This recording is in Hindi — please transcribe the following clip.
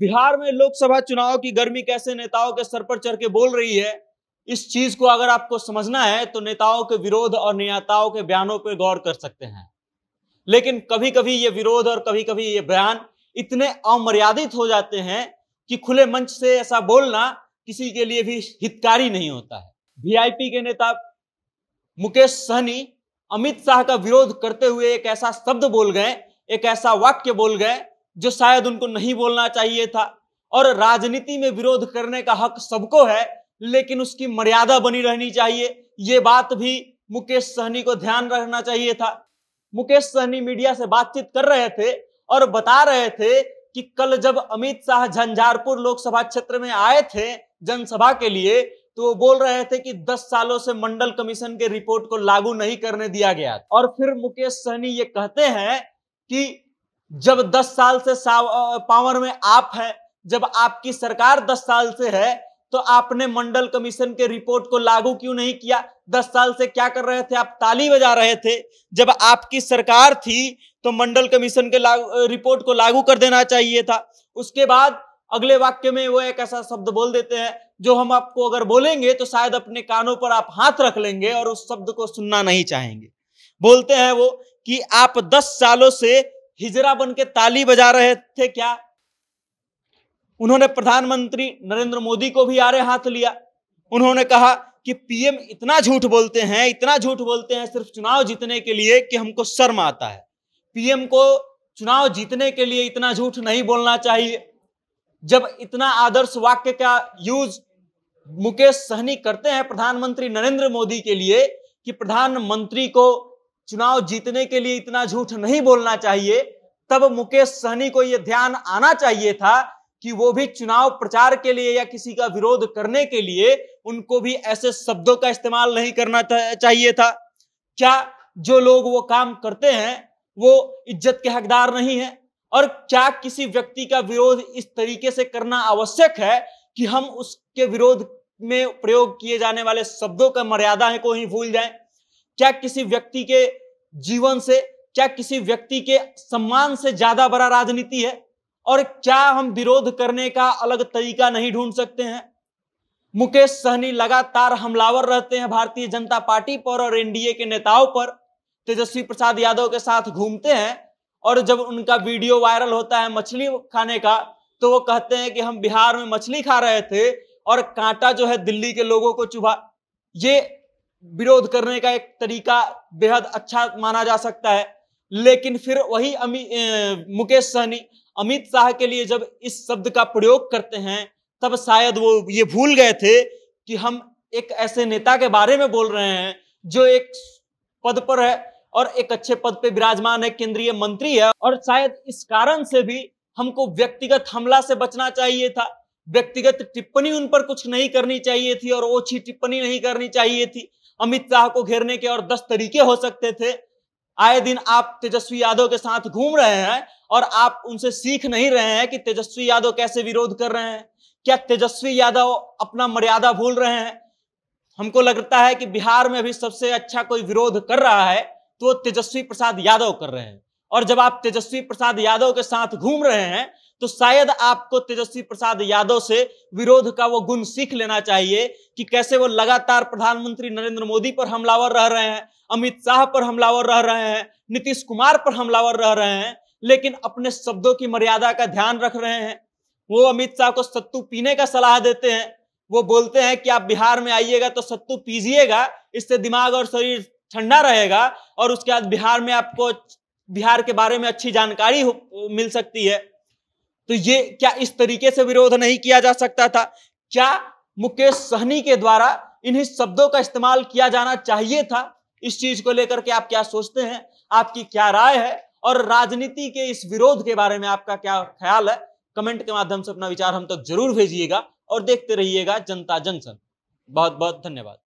बिहार में लोकसभा चुनाव की गर्मी कैसे नेताओं के सर पर चढ़ के बोल रही है इस चीज को अगर आपको समझना है तो नेताओं के विरोध और नेताओं के बयानों पर गौर कर सकते हैं लेकिन कभी कभी ये विरोध और कभी कभी ये बयान इतने अमर्यादित हो जाते हैं कि खुले मंच से ऐसा बोलना किसी के लिए भी हितकारी नहीं होता है वी के नेता मुकेश सहनी अमित शाह का विरोध करते हुए एक ऐसा शब्द बोल गए एक ऐसा वाक्य बोल गए जो शायद उनको नहीं बोलना चाहिए था और राजनीति में विरोध करने का हक सबको है लेकिन उसकी मर्यादा बनी रहनी चाहिए ये बात भी मुकेश सहनी को ध्यान रखना चाहिए था मुकेश सहनी मीडिया से बातचीत कर रहे थे और बता रहे थे कि कल जब अमित शाह झंझारपुर लोकसभा क्षेत्र में आए थे जनसभा के लिए तो वो बोल रहे थे कि 10 सालों से मंडल कमीशन के रिपोर्ट को लागू नहीं करने दिया गया और फिर मुकेश सहनी ये कहते हैं कि जब 10 साल से पावर में आप हैं जब आपकी सरकार 10 साल से है तो आपने मंडल कमीशन के रिपोर्ट को लागू क्यों नहीं किया दस साल से क्या कर रहे थे आप ताली बजा रहे थे जब आपकी सरकार थी तो मंडल कमीशन के रिपोर्ट को लागू कर देना चाहिए था उसके बाद अगले वाक्य में वो एक ऐसा शब्द बोल देते हैं जो हम आपको अगर बोलेंगे तो शायद अपने कानों पर आप हाथ रख लेंगे और उस शब्द को सुनना नहीं चाहेंगे बोलते हैं वो कि आप दस सालों से हिजरा बन के ताली बजा रहे थे क्या उन्होंने प्रधानमंत्री नरेंद्र मोदी को भी आरे हाथ लिया उन्होंने कहा कि पीएम इतना झूठ बोलते हैं इतना झूठ बोलते हैं सिर्फ चुनाव जीतने के लिए कि हमको शर्म आता है पीएम को चुनाव जीतने के लिए इतना झूठ नहीं बोलना चाहिए जब इतना आदर्श वाक्य का यूज मुकेश सहनी करते हैं प्रधानमंत्री नरेंद्र मोदी के लिए कि प्रधानमंत्री को चुनाव जीतने के लिए इतना झूठ नहीं बोलना चाहिए तब मुकेश सहनी को यह ध्यान आना चाहिए था कि वो भी चुनाव प्रचार के लिए या किसी का विरोध करने के लिए उनको भी ऐसे शब्दों का इस्तेमाल नहीं करना चाहिए था क्या जो लोग वो काम करते हैं वो इज्जत के हकदार नहीं है और क्या किसी व्यक्ति का विरोध इस तरीके से करना आवश्यक है कि हम उसके विरोध में प्रयोग किए जाने वाले शब्दों का मर्यादा है को ही भूल जाएं क्या किसी व्यक्ति के जीवन से क्या किसी व्यक्ति के सम्मान से ज्यादा बड़ा राजनीति है और क्या हम विरोध करने का अलग तरीका नहीं ढूंढ सकते हैं मुकेश सहनी लगातार हमलावर रहते हैं भारतीय जनता पार्टी पर और एनडीए के नेताओं पर तेजस्वी प्रसाद यादव के साथ घूमते हैं और जब उनका वीडियो वायरल होता है मछली खाने का तो वो कहते हैं कि हम बिहार में मछली खा रहे थे और कांटा जो है दिल्ली के लोगों को चुभा ये विरोध करने का एक तरीका बेहद अच्छा माना जा सकता है लेकिन फिर वही अमी मुकेश सहनी अमित शाह के लिए जब इस शब्द का प्रयोग करते हैं तब शायद वो ये भूल गए थे कि हम एक ऐसे नेता के बारे में बोल रहे हैं जो एक पद पर है और एक अच्छे पद पे विराजमान है केंद्रीय मंत्री है और शायद इस कारण से भी हमको व्यक्तिगत हमला से बचना चाहिए था व्यक्तिगत टिप्पणी उन पर कुछ नहीं करनी चाहिए थी और ओछी टिप्पणी नहीं करनी चाहिए थी अमित शाह को घेरने के और दस तरीके हो सकते थे आए दिन आप तेजस्वी यादव के साथ घूम रहे हैं और आप उनसे सीख नहीं रहे हैं कि तेजस्वी यादव कैसे विरोध कर रहे हैं क्या तेजस्वी यादव अपना मर्यादा भूल रहे हैं हमको लगता है कि बिहार में भी सबसे अच्छा कोई विरोध कर रहा है तो तेजस्वी प्रसाद यादव कर रहे हैं और जब आप तेजस्वी प्रसाद यादव के साथ घूम रहे हैं तो शायद आपको तेजस्वी प्रसाद यादव से विरोध का वो गुण सीख लेना चाहिए कि कैसे वो लगातार प्रधानमंत्री नरेंद्र मोदी पर हमलावर रह रहे हैं अमित शाह पर हमलावर रह रहे हैं नीतीश कुमार पर हमलावर रह रहे हैं लेकिन अपने शब्दों की मर्यादा का ध्यान रख रहे हैं वो अमित शाह को सत्तू पीने का सलाह देते हैं वो बोलते हैं कि आप बिहार में आइएगा तो सत्तू पीजिएगा इससे दिमाग और शरीर ठंडा रहेगा और उसके बाद बिहार में आपको बिहार के बारे में अच्छी जानकारी मिल सकती है तो ये क्या इस तरीके से विरोध नहीं किया जा सकता था क्या मुकेश सहनी के द्वारा इन्हीं शब्दों का इस्तेमाल किया जाना चाहिए था इस चीज को लेकर के आप क्या सोचते हैं आपकी क्या राय है और राजनीति के इस विरोध के बारे में आपका क्या ख्याल है कमेंट के माध्यम से अपना विचार हम तक तो जरूर भेजिएगा और देखते रहिएगा जनता जंक्शन बहुत बहुत धन्यवाद